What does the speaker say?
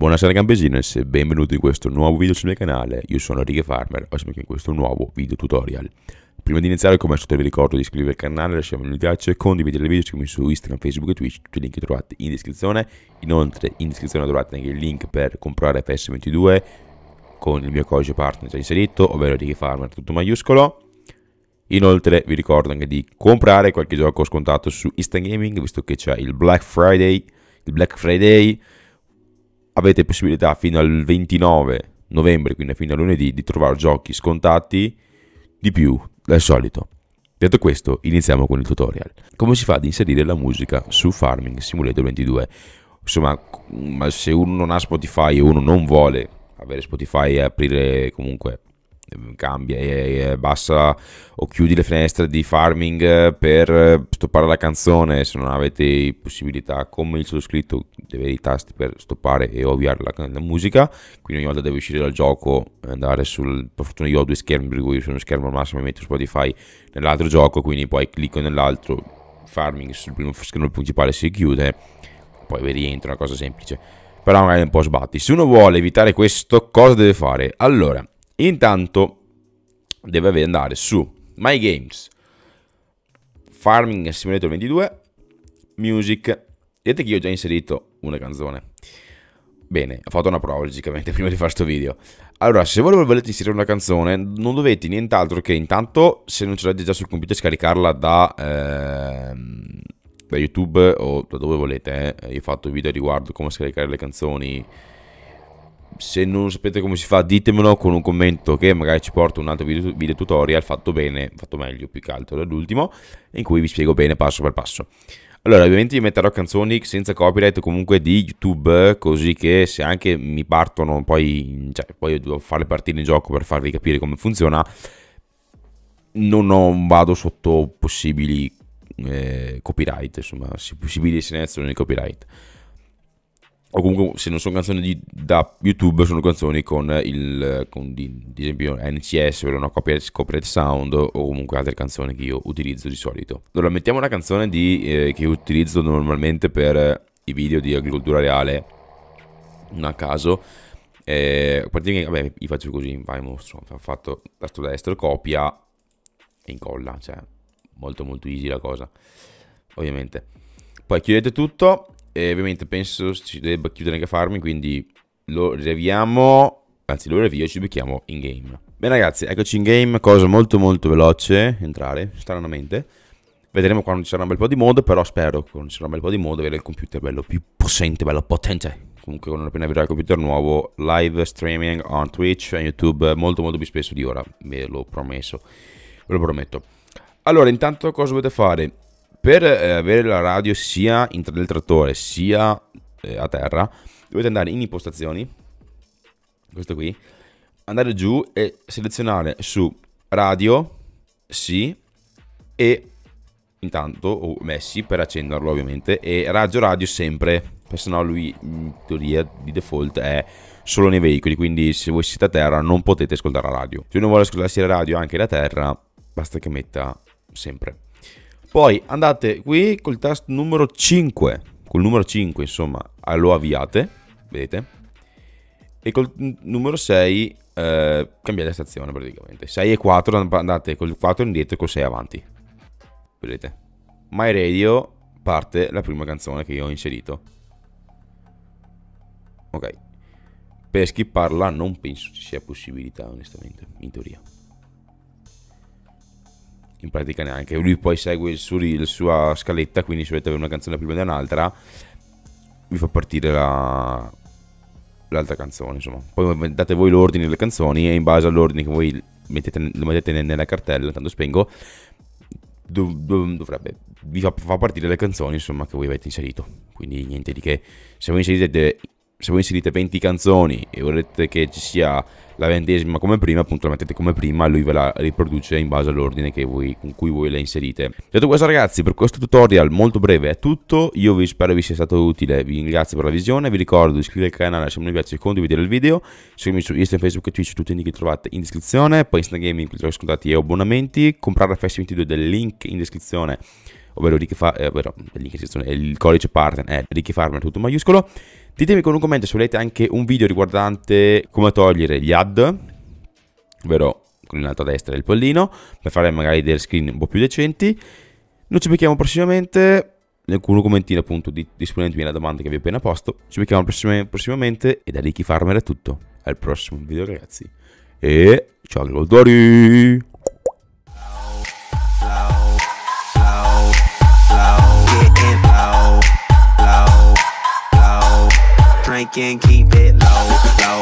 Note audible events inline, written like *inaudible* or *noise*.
buonasera Gambesiness e benvenuti in questo nuovo video sul mio canale, io sono Righe Farmer, oggi in questo nuovo video tutorial. Prima di iniziare come sempre vi ricordo di iscrivervi al canale, lasciarmi un mi e condividere il video, seguirmi su Instagram, Facebook e Twitch, tutti i link che trovate in descrizione. Inoltre in descrizione trovate anche il link per comprare FS22 con il mio codice partner già inserito, ovvero Righe Farmer tutto maiuscolo. Inoltre vi ricordo anche di comprare qualche gioco scontato su Instant Gaming, visto che c'è il Black Friday, il Black Friday avete possibilità fino al 29 novembre, quindi fino a lunedì, di trovare giochi scontati di più del solito. Detto questo, iniziamo con il tutorial. Come si fa ad inserire la musica su Farming Simulator 22? Insomma, se uno non ha Spotify e uno non vuole avere Spotify e aprire comunque Ehm, cambia e basta o chiudi le finestre di farming eh, per eh, stoppare la canzone se non avete possibilità come il sottoscritto di avere i tasti per stoppare e ovviare la, la, musica quindi ogni volta devo uscire dal gioco andare sul per fortuna io ho due schermi per cui sono uno schermo al massimo e metto Spotify nell'altro gioco quindi poi clicco nell'altro farming sul primo schermo principale si chiude poi vi rientro una cosa semplice però magari un po' sbatti se uno vuole evitare questo cosa deve fare allora Intanto deve andare su My Games, Farming Simulator 22, Music. Vedete che io ho già inserito una canzone. Bene, ho fatto una prova logicamente *laughs* prima di fare questo video. Allora, se voi volete inserire una canzone, non dovete nient'altro che intanto, se non ce l'avete già sul computer, scaricarla da, eh, da YouTube o da dove volete. Eh. Io ho fatto video riguardo come scaricare le canzoni se non sapete come si fa ditemelo con un commento che magari ci porta un altro video, video tutorial fatto bene, fatto meglio più che altro dall'ultimo, in cui vi spiego bene passo per passo. Allora, ovviamente vi metterò canzoni senza copyright comunque di YouTube, così che se anche mi partono poi, cioè, poi devo farle partire in gioco per farvi capire come funziona, non, ho, non vado sotto possibili eh, copyright, insomma, possibili segnalazioni di copyright o comunque se non sono canzoni di, da YouTube sono canzoni con il con di, di esempio NCS per una copia copyright sound o comunque altre canzoni che io utilizzo di solito. Allora mettiamo una canzone di, eh, che utilizzo normalmente per i video di agricoltura reale, non a caso. Eh, praticamente, vabbè, vi faccio così, vai mostro, ho fatto tasto destro, copia e incolla, cioè molto molto easy la cosa, ovviamente. Poi chiudete tutto, e ovviamente penso ci debba chiudere anche farmi, quindi lo riavviamo, anzi lo revio e ci becchiamo in game. Bene ragazzi, eccoci in game, cosa molto molto veloce, entrare, stranamente. Vedremo quando ci sarà un bel po' di mod, però spero che quando ci sarà un bel po' di mod avere il computer bello più possente, bello potente. Comunque non appena vedrà il computer nuovo, live streaming on Twitch e YouTube molto molto più spesso di ora, ve l'ho promesso, ve lo prometto. Allora, intanto cosa dovete fare? per eh, avere la radio sia nel trattore sia eh, a terra, dovete andare in impostazioni, questo qui, andare giù e selezionare su radio, sì, e intanto o messi per accenderlo ovviamente, e raggio radio sempre, perché sennò lui in teoria di default è solo nei veicoli, quindi se voi siete a terra non potete ascoltare la radio. Se uno vuole ascoltare la radio anche da terra, basta che metta sempre. Poi andate qui col tasto numero 5, col numero 5 insomma, eh, lo avviate, vedete? E col numero 6 eh, cambiate stazione praticamente. 6 e 4 andate col 4 indietro e col 6 avanti. Vedete? My Radio parte la prima canzone che io ho inserito. Ok. Per skipparla non penso ci sia possibilità, onestamente, in teoria in pratica neanche. Lui poi segue la sua scaletta, quindi se volete avere una canzone prima di un'altra, vi fa partire la, l'altra canzone, insomma. Poi date voi l'ordine delle canzoni e in base all'ordine che voi mettete, lo mettete nella cartella, tanto spengo, dov, dov, dovrebbe, vi fa, fa partire le canzoni, insomma, che voi avete inserito. Quindi niente di che. Se voi inserite se voi inserite 20 canzoni e volete che ci sia la ventesima come prima, appunto la mettete come prima e lui ve la riproduce in base all'ordine con cui voi la inserite. Detto questo ragazzi, per questo tutorial molto breve è tutto, io vi spero vi sia stato utile, vi ringrazio per la visione, vi ricordo di iscrivervi al canale se non vi piace e condividere il video, seguimi su Instagram, Facebook e Twitch, tutti i link che trovate in descrizione, poi Instagram in cui trovate scontati e abbonamenti, comprare fest 22 del link in descrizione ovvero, Fa- eh, ovvero il codice partner è Ricky Farmer tutto maiuscolo Ditemi con un commento se volete anche un video riguardante come togliere gli ad, ovvero con l'altra destra del pollino, per fare magari delle screen un po' più decenti. Noi ci becchiamo prossimamente con un commentino appunto disponendomi alla domanda che vi ho appena posto. Ci becchiamo prossimamente e da Ricky Farmer è tutto. Al prossimo video ragazzi. E ciao Goldori! and keep it low, low.